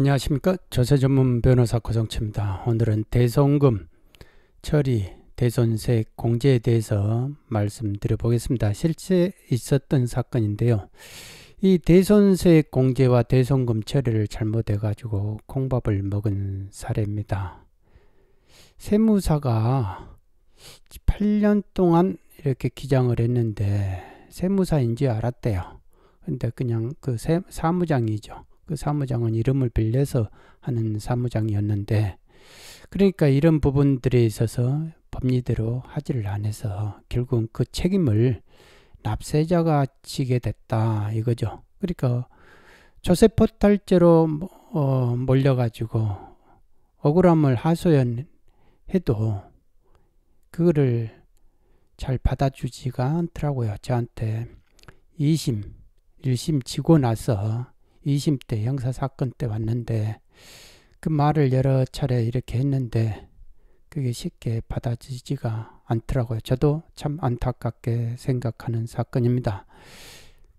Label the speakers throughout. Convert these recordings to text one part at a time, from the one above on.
Speaker 1: 안녕하십니까 조세 전문 변호사 고성치입니다. 오늘은 대선금 처리 대손세액 공제에 대해서 말씀드려 보겠습니다. 실제 있었던 사건인데요. 이 대손세액 공제와 대손금 처리를 잘못해 가지고 콩밥을 먹은 사례입니다. 세무사가 8년 동안 이렇게 기장을 했는데 세무사인지 알았대요. 근데 그냥 그 세, 사무장이죠. 그 사무장은 이름을 빌려서 하는 사무장이었는데 그러니까 이런 부분들에 있어서 법리대로 하지를 않아서 결국은 그 책임을 납세자가 지게 됐다 이거죠. 그러니까 조세포 탈죄로 뭐, 어, 몰려가지고 억울함을 하소연해도 그거를 잘 받아주지가 않더라고요. 저한테 2심, 1심 지고 나서 2심 때 형사 사건 때 왔는데 그 말을 여러 차례 이렇게 했는데 그게 쉽게 받아지지가 않더라고요. 저도 참 안타깝게 생각하는 사건입니다.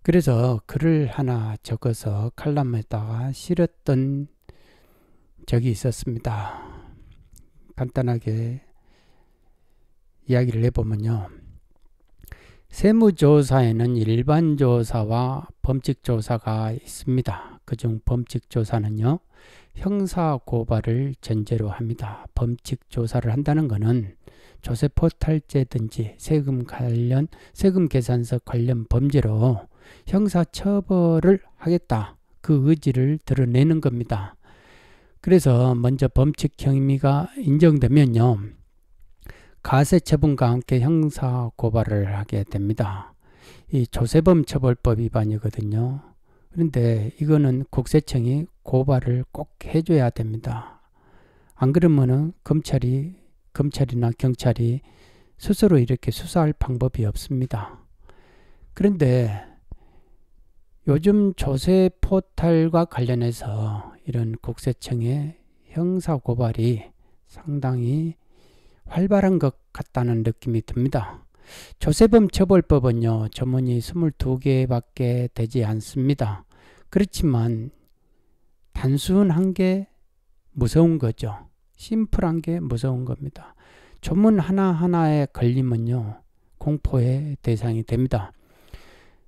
Speaker 1: 그래서 글을 하나 적어서 칼럼에다가 실었던 적이 있었습니다. 간단하게 이야기를 해보면요. 세무조사에는 일반조사와 범칙조사가 있습니다. 그중 범칙조사는요. 형사고발을 전제로 합니다. 범칙조사를 한다는 것은 조세포 탈제든지 세금 관련 세금 계산서 관련 범죄로 형사 처벌을 하겠다. 그 의지를 드러내는 겁니다. 그래서 먼저 범칙 혐의가 인정되면요. 가세 처분과 함께 형사 고발을 하게 됩니다. 이 조세범 처벌법 위반이거든요. 그런데 이거는 국세청이 고발을 꼭 해줘야 됩니다. 안 그러면은 검찰이 검찰이나 경찰이 스스로 이렇게 수사할 방법이 없습니다. 그런데 요즘 조세 포탈과 관련해서 이런 국세청의 형사 고발이 상당히 활발한 것 같다는 느낌이 듭니다. 조세범 처벌법은요, 조문이 22개밖에 되지 않습니다. 그렇지만 단순한 게 무서운 거죠. 심플한 게 무서운 겁니다. 조문 하나하나에 걸리면요, 공포의 대상이 됩니다.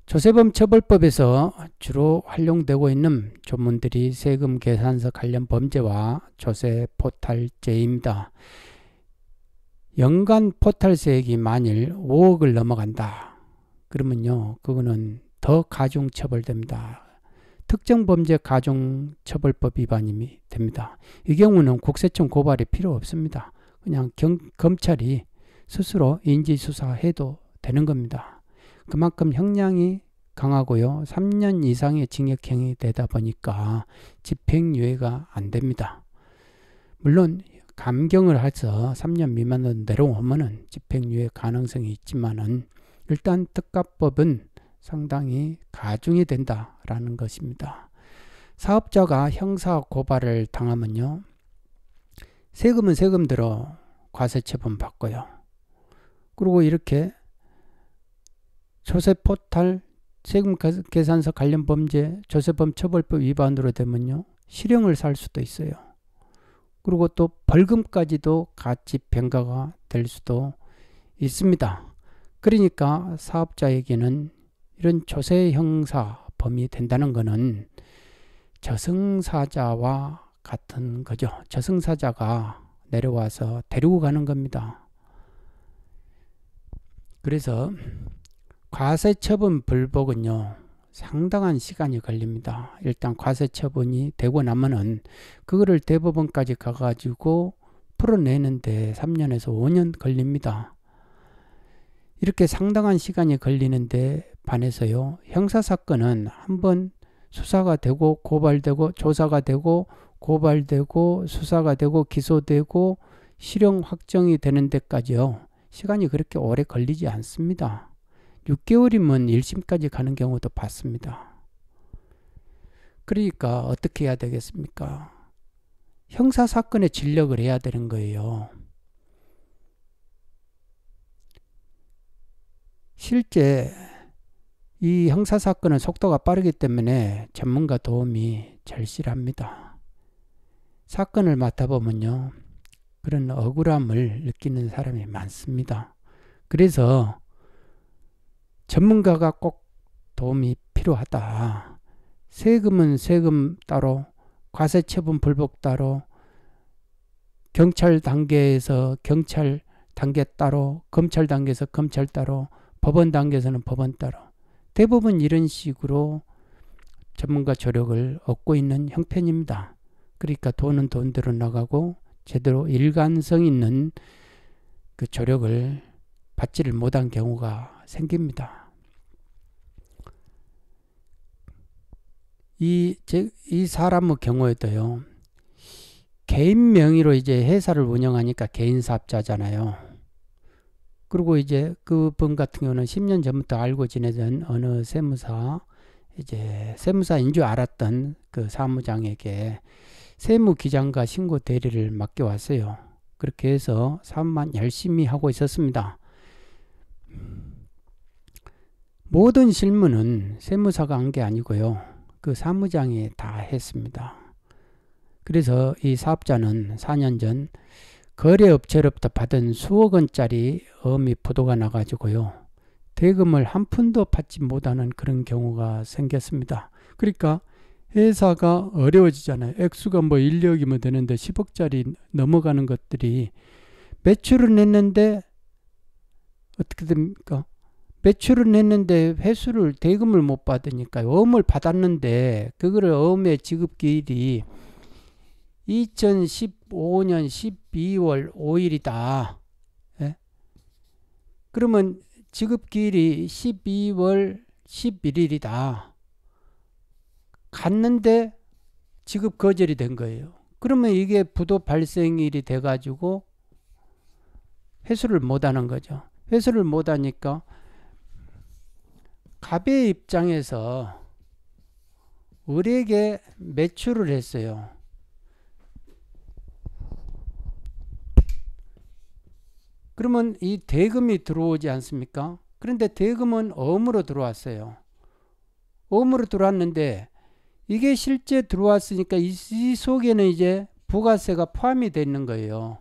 Speaker 1: 조세범 처벌법에서 주로 활용되고 있는 조문들이 세금 계산서 관련 범죄와 조세 포탈죄입니다. 연간 포탈 세액이 만일 5억을 넘어간다. 그러면요, 그거는 더 가중처벌됩니다. 특정범죄 가중처벌법 위반이 됩니다. 이 경우는 국세청 고발이 필요 없습니다. 그냥 경, 검찰이 스스로 인지수사해도 되는 겁니다. 그만큼 형량이 강하고요. 3년 이상의 징역형이 되다 보니까 집행유예가 안 됩니다. 물론 감경을 해서 3년 미만으로 내려오면은 집행유예 가능성이 있지만은 일단 특가법은 상당히 가중이 된다라는 것입니다. 사업자가 형사 고발을 당하면요. 세금은 세금대로 과세처분 받고요. 그리고 이렇게 조세 포탈 세금 계산서 관련 범죄 조세범 처벌법 위반으로 되면요. 실형을 살 수도 있어요. 그리고 또 벌금까지도 같이 변가가 될 수도 있습니다. 그러니까 사업자에게는 이런 조세 형사 범위 된다는 것은 저승사자와 같은 거죠. 저승사자가 내려와서 데리고 가는 겁니다. 그래서 과세처분 불복은요. 상당한 시간이 걸립니다. 일단 과세 처분이 되고 나면은 그거를 대법원까지 가가지고 풀어내는데 3년에서 5년 걸립니다. 이렇게 상당한 시간이 걸리는데 반해서요. 형사사건은 한번 수사가 되고 고발되고 조사가 되고 고발되고 수사가 되고 기소되고 실형 확정이 되는 데까지요. 시간이 그렇게 오래 걸리지 않습니다. 6개월이면 1심까지 가는 경우도 봤습니다. 그러니까 어떻게 해야 되겠습니까? 형사사건에 진력을 해야 되는 거예요. 실제 이 형사사건은 속도가 빠르기 때문에 전문가 도움이 절실합니다. 사건을 맡아보면요. 그런 억울함을 느끼는 사람이 많습니다. 그래서 전문가가 꼭 도움이 필요하다. 세금은 세금 따로, 과세처분 불복 따로, 경찰 단계에서 경찰 단계 따로, 검찰 단계에서 검찰 따로, 법원 단계에서는 법원 따로. 대부분 이런 식으로 전문가 조력을 얻고 있는 형편입니다. 그러니까 돈은 돈대로 나가고 제대로 일관성 있는 그 조력을 받지를 못한 경우가 생깁니다. 이, 제, 이 사람의 경우에도요, 개인 명의로 이제 회사를 운영하니까 개인 사업자잖아요. 그리고 이제 그 분 같은 경우는 10년 전부터 알고 지내던 어느 세무사, 이제 세무사인 줄 알았던 그 사무장에게 세무기장과 신고 대리를 맡겨왔어요. 그렇게 해서 사업만 열심히 하고 있었습니다. 모든 실무는 세무사가 한 게 아니고요. 그 사무장이 다 했습니다. 그래서 이 사업자는 4년 전 거래업체로부터 받은 수억 원짜리 어미 포도가 나가지고요. 대금을 한 푼도 받지 못하는 그런 경우가 생겼습니다. 그러니까 회사가 어려워지잖아요. 액수가 뭐 1억이면 2 뭐 되는데 10억짜리 넘어가는 것들이 매출을냈는데 어떻게 됩니까? 매출은 했는데 회수를 대금을 못받으니까 어음을 받았는데 그거를 어음의 지급기일이 2015년 12월 5일이다. 예? 그러면 지급기일이 12월 11일이다. 갔는데 지급 거절이 된 거예요. 그러면 이게 부도 발생일이 돼가지고 회수를 못하는 거죠. 회수를 못하니까 갑의 입장에서 을에게 매출을 했어요. 그러면 이 대금이 들어오지 않습니까? 그런데 대금은 어음으로 들어왔어요. 어음으로 들어왔는데 이게 실제 들어왔으니까 이, 속에는 이제 부가세가 포함이 되는 거예요.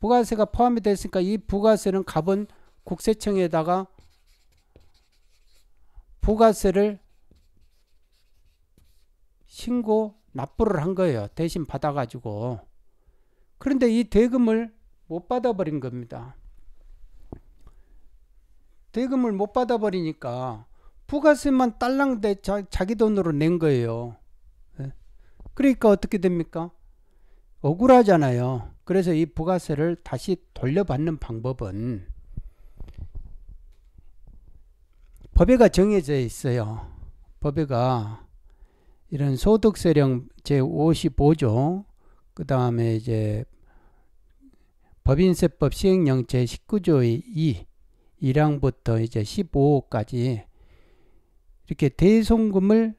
Speaker 1: 부가세가 포함이 됐으니까 이 부가세는 값은 국세청에다가 부가세를 신고 납부를 한 거예요. 대신 받아가지고. 그런데 이 대금을 못 받아버린 겁니다. 대금을 못 받아버리니까 부가세만 딸랑 대 자기 돈으로 낸 거예요. 예? 그러니까 어떻게 됩니까? 억울하잖아요. 그래서 이 부가세를 다시 돌려받는 방법은 법에가 정해져 있어요. 법에가 이런 소득세령 제55조 그 다음에 이제 법인세법 시행령 제19조의 2 1항부터 이제 15호까지 이렇게 대송금을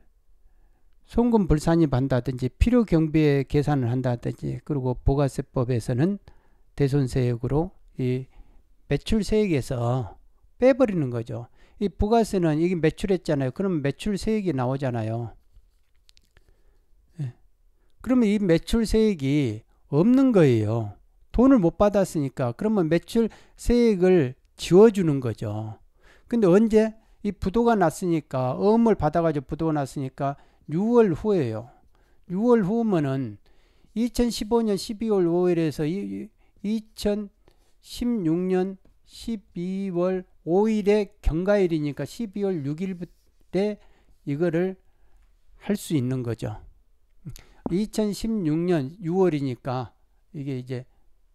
Speaker 1: 송금 불산입한다든지 필요 경비에 계산을 한다든지 그리고 보과세법에서는 대손세액으로 이 매출세액에서 빼버리는 거죠. 이 부가세는 이게 매출했잖아요. 그럼 매출세액이 나오잖아요. 예. 그러면 이 매출세액이 없는 거예요. 돈을 못 받았으니까 그러면 매출세액을 지워주는 거죠. 근데 언제 이 부도가 났으니까 어음을 받아가지고 부도가 났으니까 6월 후에요. 6월 후면은 2015년 12월 5일에서 2016년 12월 5일에 경과일이니까 12월 6일때 이거를 할 수 있는 거죠. 2016년 6월이니까 이게 이제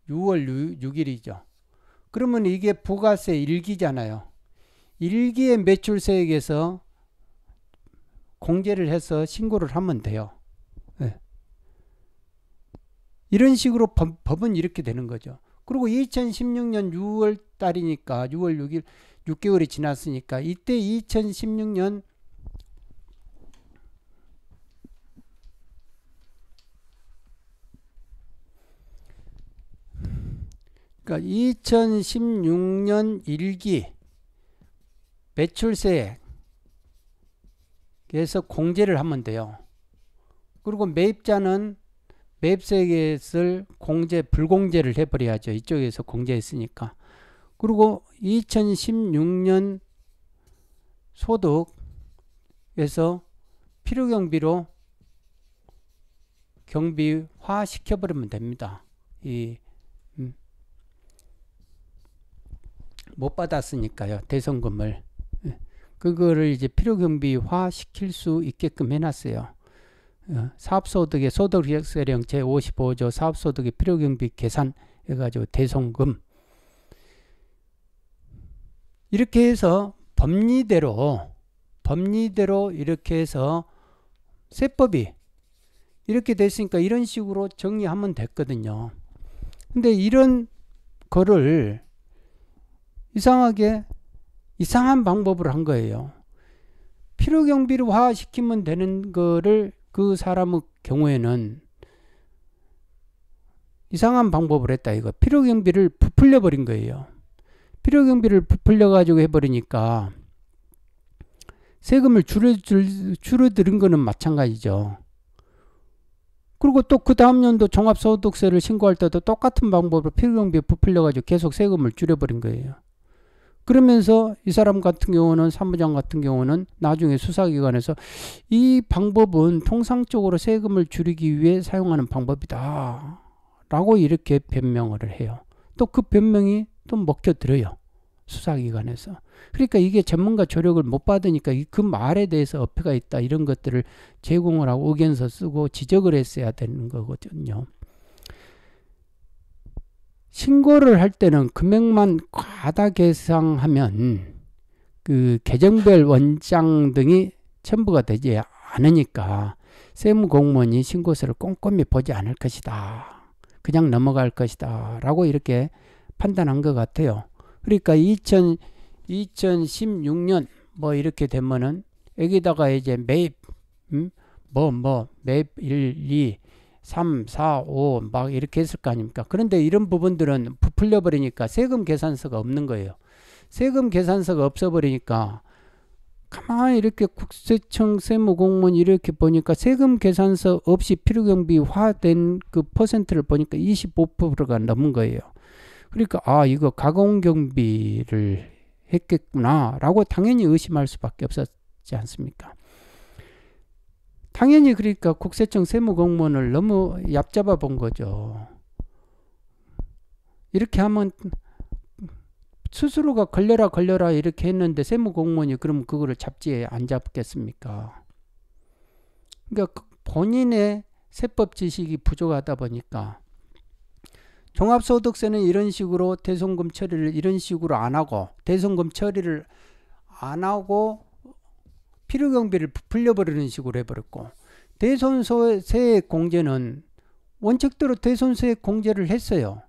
Speaker 1: 6월 6일이죠. 그러면 이게 부가세 일기잖아요. 일기의 매출세액에서 공제를 해서 신고를 하면 돼요. 네. 이런 식으로 법, 법은 이렇게 되는 거죠. 그리고 2016년 6월 달이니까 6월 6일 6개월이 지났으니까 이때 2016년 2016년 1기 매출세액에서 공제를 하면 돼요. 그리고 매입자는 맵세계를 공제 불공제를 해버려야죠. 이쪽에서 공제했으니까. 그리고 2016년 소득에서 필요경비로 경비화 시켜버리면 됩니다. 이, 음, 못 받았으니까요. 대선금을. 예. 그거를 이제 필요경비화 시킬 수 있게끔 해놨어요. 어, 사업소득의 소득세령 제55조 사업소득의 필요경비 계산 해가지고 대송금 이렇게 해서 법리대로 법리대로 이렇게 해서 세법이 이렇게 됐으니까 이런 식으로 정리하면 됐거든요. 근데 이런 거를 이상하게 이상한 방법을 한 거예요. 필요경비를 화시키면 되는 거를 그 사람의 경우에는 이상한 방법을 했다 이거 필요 경비를 부풀려 버린 거예요. 필요 경비를 부풀려 가지고 해버리니까 세금을 줄여 줄어드는 거는 마찬가지죠. 그리고 또 그 다음 년도 종합소득세를 신고할 때도 똑같은 방법으로 필요 경비 부풀려 가지고 계속 세금을 줄여버린 거예요. 그러면서 이 사람 같은 경우는 사무장 같은 경우는 나중에 수사기관에서 이 방법은 통상적으로 세금을 줄이기 위해 사용하는 방법이다. 라고 이렇게 변명을 해요. 또 그 변명이 또 먹혀들어요. 수사기관에서. 그러니까 이게 전문가 조력을 못 받으니까 그 말에 대해서 어폐가 있다 이런 것들을 제공을 하고 의견서 쓰고 지적을 했어야 되는 거거든요. 신고를 할 때는 금액만 과다 계상하면 그 계정별 원장 등이 첨부가 되지 않으니까 세무공무원이 신고서를 꼼꼼히 보지 않을 것이다. 그냥 넘어갈 것이다. 라고 이렇게 판단한 것 같아요. 그러니까 2000, 2016년 뭐 이렇게 되면은 여기다가 이제 매입, 음? 뭐, 뭐, 매입 1, 2, 3, 4, 5 막 이렇게 했을 거 아닙니까? 그런데 이런 부분들은 부풀려 버리니까 세금 계산서가 없는 거예요. 세금 계산서가 없어 버리니까 가만히 이렇게 국세청 세무공무원 이렇게 보니까 세금 계산서 없이 필요경비화된 그 퍼센트를 보니까 25%가 넘은 거예요. 그러니까 아 이거 가공경비를 했겠구나라고 당연히 의심할 수밖에 없었지 않습니까? 당연히 그러니까 국세청 세무공무원을 너무 얕잡아 본 거죠. 이렇게 하면 스스로가 걸려라 걸려라 이렇게 했는데 세무공무원이 그럼 그거를 잡지에 안 잡겠습니까? 그러니까 그 본인의 세법 지식이 부족하다 보니까 종합소득세는 이런 식으로 대손금 처리를 이런 식으로 안 하고 대손금 처리를 안 하고 필요경비를 풀려버리는 식으로 해버렸고 대손세액 공제는 원칙대로 대손세액 공제를 했어요.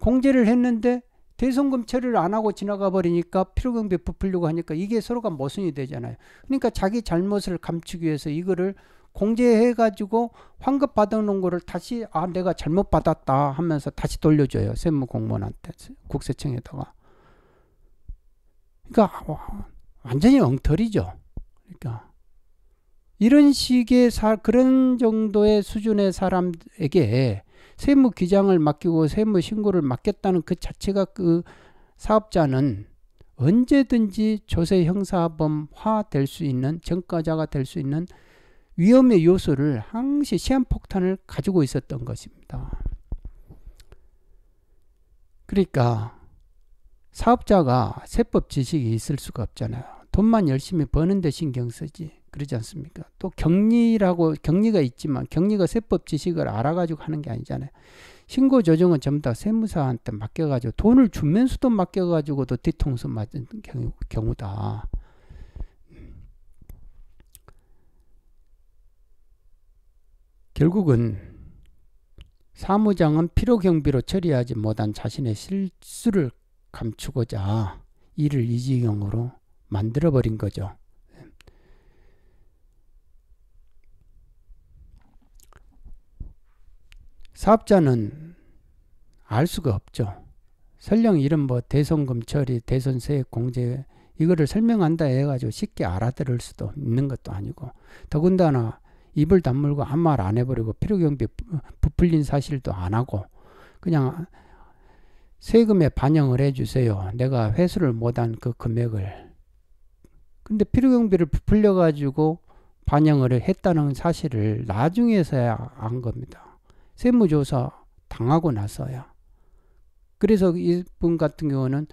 Speaker 1: 공제를 했는데 대손금 처리를 안 하고 지나가 버리니까 필요경비 부풀려고 하니까 이게 서로가 모순이 되잖아요. 그러니까 자기 잘못을 감추기 위해서 이거를 공제해 가지고 환급 받아놓은 거를 다시 아 내가 잘못 받았다 하면서 다시 돌려줘요 세무공무원한테 국세청에다가 그러니까 완전히 엉터리죠 그러니까 이런 식의 사, 그런 정도의 수준의 사람에게 세무 기장을 맡기고 세무 신고를 맡겼다는 그 자체가 그 사업자는 언제든지 조세 형사범화 될 수 있는 전과자가 될 수 있는 위험의 요소를 항시 시한폭탄을 가지고 있었던 것입니다. 그러니까 사업자가 세법 지식이 있을 수가 없잖아요. 돈만 열심히 버는 데 신경 쓰지. 그러지 않습니까? 또 격리라고 격리가 있지만 격리가 세법 지식을 알아가지고 하는 게 아니잖아요. 신고 조정은 전부 다 세무사한테 맡겨가지고 돈을 주면서도 맡겨가지고도 뒤통수 맞은 경우, 경우다. 결국은 사무장은 피로경비로 처리하지 못한 자신의 실수를 감추고자 이를 이지경으로 만들어버린 거죠. 사업자는 알 수가 없죠. 설령 이런 뭐 대손금 처리, 대손세 공제 이거를 설명한다 해가지고 쉽게 알아들을 수도 있는 것도 아니고 더군다나 입을 다물고 아무 말안 해버리고 필요경비 부풀린 사실도 안 하고 그냥 세금에 반영을 해주세요. 내가 회수를 못한 그 금액을 근데 필요경비를 부풀려 가지고 반영을 했다는 사실을 나중에서야 안 겁니다. 세무조사 당하고 나서야. 그래서 이 분 같은 경우는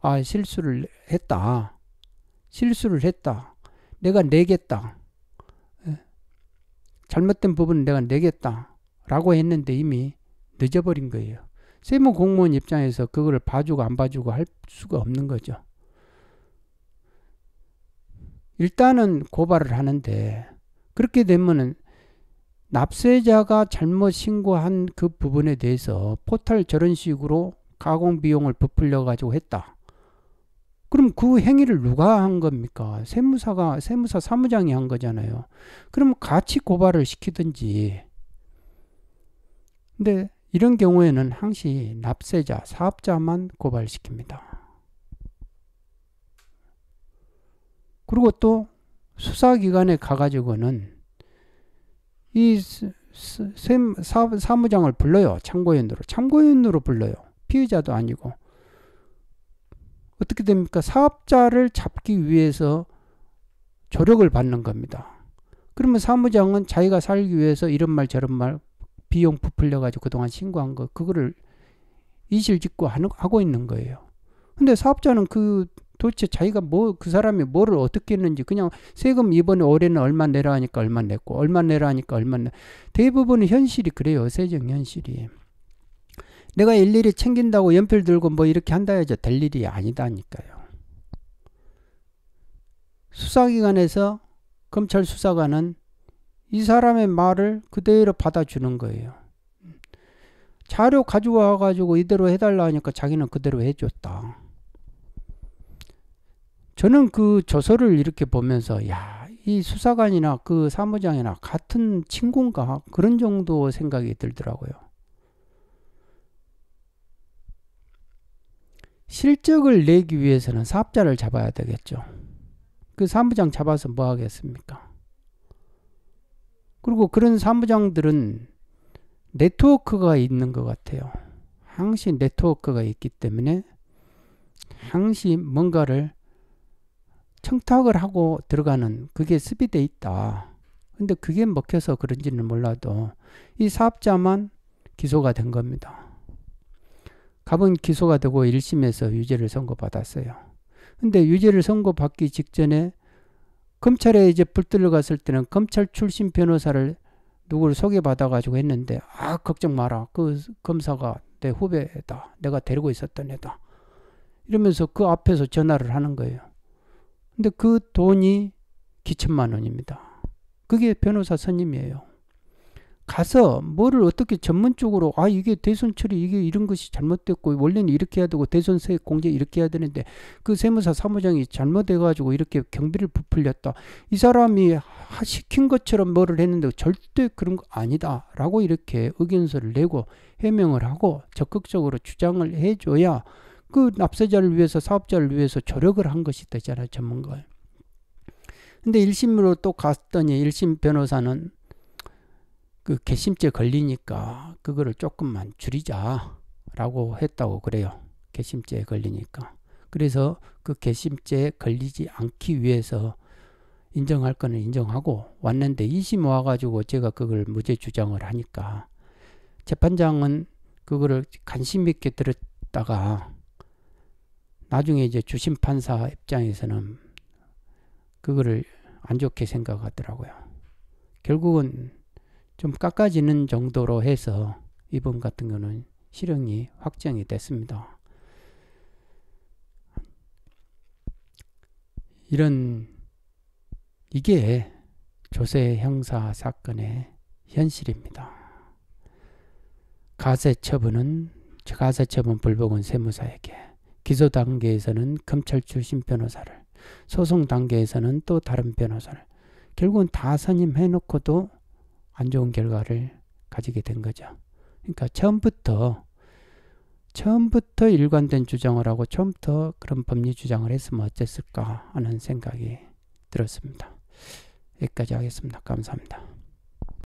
Speaker 1: 아 실수를 했다. 실수를 했다. 내가 내겠다. 예. 잘못된 부분은 내가 내겠다. 라고 했는데 이미 늦어버린 거예요. 세무 공무원 입장에서 그거를 봐주고 안 봐주고 할 수가 없는 거죠. 일단은 고발을 하는데 그렇게 되면은 납세자가 잘못 신고한 그 부분에 대해서 포탈 저런 식으로 가공 비용을 부풀려 가지고 했다. 그럼 그 행위를 누가 한 겁니까? 세무사가 세무사 사무장이 한 거잖아요. 그럼 같이 고발을 시키든지. 근데 이런 경우에는 항시 납세자 사업자만 고발시킵니다. 그리고 또 수사기관에 가가지고는 이 사무장을 불러요. 참고인으로. 참고인으로 불러요. 피의자도 아니고. 어떻게 됩니까? 사업자를 잡기 위해서 조력을 받는 겁니다. 그러면 사무장은 자기가 살기 위해서 이런 말 저런 말 비용 부풀려가지고 그동안 신고한 거, 그거를 이실직고 하고 있는 거예요. 근데 사업자는 그 도대체 자기가 뭐 그 사람이 뭐를 어떻게 했는지 그냥 세금 이번에 올해는 얼마 내라 하니까 얼마 냈고 얼마 내라 하니까 얼마 내 대부분의 현실이 그래요 세정 현실이 내가 일일이 챙긴다고 연필 들고 뭐 이렇게 한다 해서 될 일이 아니다니까요 수사기관에서 검찰 수사관은 이 사람의 말을 그대로 받아주는 거예요 자료 가져와 가지고 이대로 해달라 하니까 자기는 그대로 해줬다 저는 그 조서를 이렇게 보면서 야, 이 수사관이나 그 사무장이나 같은 친구인가 그런 정도 생각이 들더라고요. 실적을 내기 위해서는 사업자를 잡아야 되겠죠. 그 사무장 잡아서 뭐 하겠습니까? 그리고 그런 사무장들은 네트워크가 있는 것 같아요. 항시 네트워크가 있기 때문에 항시 뭔가를 청탁을 하고 들어가는 그게 습이돼 있다. 근데 그게 먹혀서 그런지는 몰라도 이 사업자만 기소가 된 겁니다. 갑은 기소가 되고 1심에서 유죄를 선고받았어요. 근데 유죄를 선고받기 직전에 검찰에 이제 불들려 갔을 때는 검찰 출신 변호사를 누구를 소개받아가지고 했는데 아 걱정 마라 그 검사가 내 후배다 내가 데리고 있었던 애다 이러면서 그 앞에서 전화를 하는 거예요. 근데 그 돈이 기천만 원입니다. 그게 변호사 선임이에요. 가서 뭐를 어떻게 전문적으로 아 이게 대손 처리 이게 이런 것이 잘못됐고 원래는 이렇게 해야 되고 대손 세액 공제 이렇게 해야 되는데 그 세무사 사무장이 잘못해 가지고 이렇게 경비를 부풀렸다 이 사람이 시킨 것처럼 뭐를 했는데 절대 그런 거 아니다라고 이렇게 의견서를 내고 해명을 하고 적극적으로 주장을 해줘야 그 납세자를 위해서 사업자를 위해서 조력을 한 것이 되잖아요. 전문가. 근데 1심으로 또 갔더니 1심 변호사는 그 개심죄 걸리니까 그거를 조금만 줄이자라고 했다고 그래요. 개심죄 걸리니까. 그래서 그개심죄 걸리지 않기 위해서 인정할 거는 인정하고 왔는데 2심 와가지고 제가 그걸 무죄 주장을 하니까 재판장은 그거를 관심 있게 들었다가 나중에 이제 주심 판사 입장에서는 그거를 안 좋게 생각하더라고요. 결국은 좀 깎아지는 정도로 해서 이번 같은 경우는 실형이 확정이 됐습니다. 이런 이게 조세 형사 사건의 현실입니다. 가세 처분은 가세 처분 불복은 세무사에게 기소 단계에서는 검찰 출신 변호사를, 소송 단계에서는 또 다른 변호사를, 결국은 다 선임해 놓고도 안 좋은 결과를 가지게 된 거죠. 그러니까 처음부터 처음부터 일관된 주장을 하고 처음부터 그런 법리 주장을 했으면 어땠을까 하는 생각이 들었습니다. 여기까지 하겠습니다. 감사합니다.